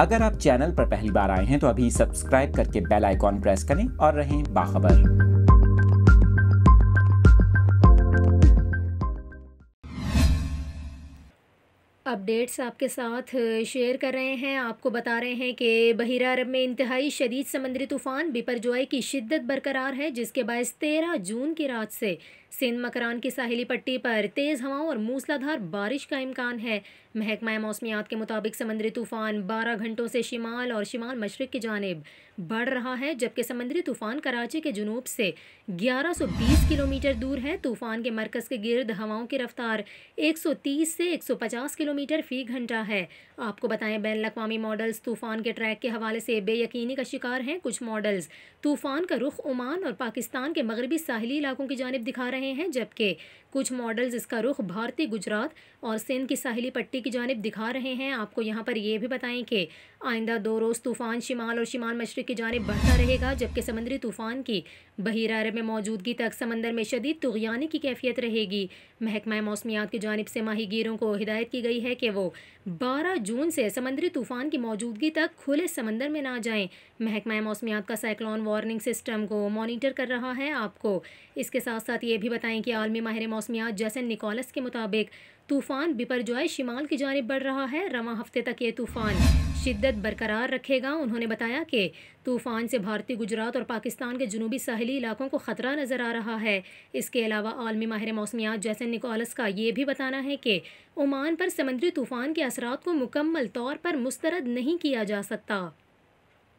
अगर आप चैनल पर पहली बार आए हैं तो अभी सब्सक्राइब करके बेल आइकॉन प्रेस करें और रहें बाखबर अपडेट्स आपके साथ शेयर कर रहे हैं आपको बता रहे हैं कि बहिर अरब में इंतहाई शदीद समंदरी तूफ़ान बिपरजॉय की शिद्दत बरकरार है जिसके बायस तेरह जून की रात से सिंध मकरान की साहिली पट्टी पर तेज़ हवाओं और मूसलाधार बारिश का इम्कान है महकमा मौसमियात के मुताबिक समंदरी तूफ़ान 12 घंटों से शिमाल और शिमाल मशरक की जानब बढ़ रहा है जबकि समंदरी तूफ़ान कराची के जनूब से 1120 किलोमीटर दूर है तूफ़ान के मरकज़ के गिरद हवाओं की रफ्तार 130 से 150 किलोमीटर फ़ी घंटा है आपको बताएं बैन अवी मॉडल्स तूफ़ान के ट्रैक के हवाले से बेयकनी का शिकार हैं कुछ मॉडल्स तूफ़ान का रुख ओमान और पाकिस्तान के मगरबी साहली इलाकों की जानब दिखा रहे रहे हैं जबकि कुछ मॉडल्स इसका रुख भारतीय गुजरात और सिंध की साहिली पट्टी की जानब दिखा रहे हैं आपको यहाँ पर यह भी बताएं कि आइंदा दो रोज़ तूफ़ान शिमाल और शिमाल मशरक़ की जानब बढ़ता रहेगा जबकि समंदरी तूफ़ान की बहिर अरब में मौजूदगी तक समंदर में शदीद तुगयानी की कैफियत रहेगी महकमा मौसमियात की जानब से माही गिरों को हिदायत की गई है कि वो बारह जून से समंदरी तूफ़ान की मौजूदगी तक खुले समंदर में ना जाएँ महकमा मौसमियात का साइक्लॉन वार्निंग सिस्टम को मॉनिटर कर रहा है आपको इसके साथ साथ ये भी बताएं कि आलमी माहिर मौसमियात जैसन निकोलस के मुताबिक तूफ़ान बिपरजॉय शिमाल की जानब बढ़ रहा है रवा हफ्ते तक ये तूफ़ान शिद्दत बरकरार रखेगा उन्होंने बताया कि तूफ़ान से भारतीय गुजरात और पाकिस्तान के जनूबी साहली इलाकों को ख़तरा नज़र आ रहा है इसके अलावा आलमी माहिर मौसमियात जैसन निकोलस का ये भी बताना है कि ओमान पर समंदरी तूफ़ान के असरात को मुकम्मल तौर पर मुस्तरद नहीं किया जा सकता